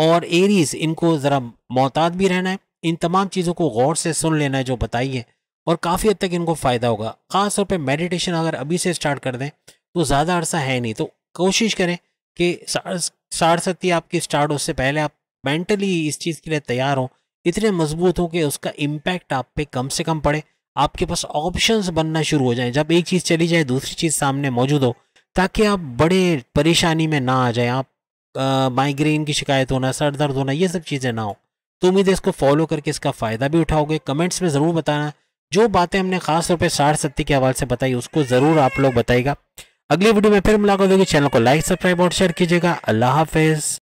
और एरीज इनको ज़रा मोहताद भी रहना है इन तमाम चीज़ों को गौर से सुन लेना है जो बताई है और काफ़ी हद तक इनको फ़ायदा होगा ख़ासतौर पर मेडिटेशन अगर अभी से स्टार्ट कर दें तो ज़्यादा अरसा है नहीं तो कोशिश करें कि सत्ती आपकी स्टार्ट उससे पहले आप मेंटली इस चीज़ के लिए तैयार हों इतने मजबूत हो कि उसका इम्पैक्ट आप पे कम से कम पड़े आपके पास ऑप्शंस बनना शुरू हो जाए जब एक चीज़ चली जाए दूसरी चीज़ सामने मौजूद हो ताकि आप बड़े परेशानी में ना आ जाए आप माइग्रेन की शिकायत होना सर दर्द होना ये सब चीज़ें ना हो तो उम्मीद है इसको फॉलो करके इसका फ़ायदा भी उठाओगे कमेंट्स में ज़रूर बताना जो बातें हमने खास तौर पर साठ सत्ती के हवाले से बताई उसको ज़रूर आप लोग बताएगा अगली वीडियो में फिर मुलाकात होगी चैनल को लाइक सब्सक्राइब और शेयर कीजिएगा अल्लाह हाफिज़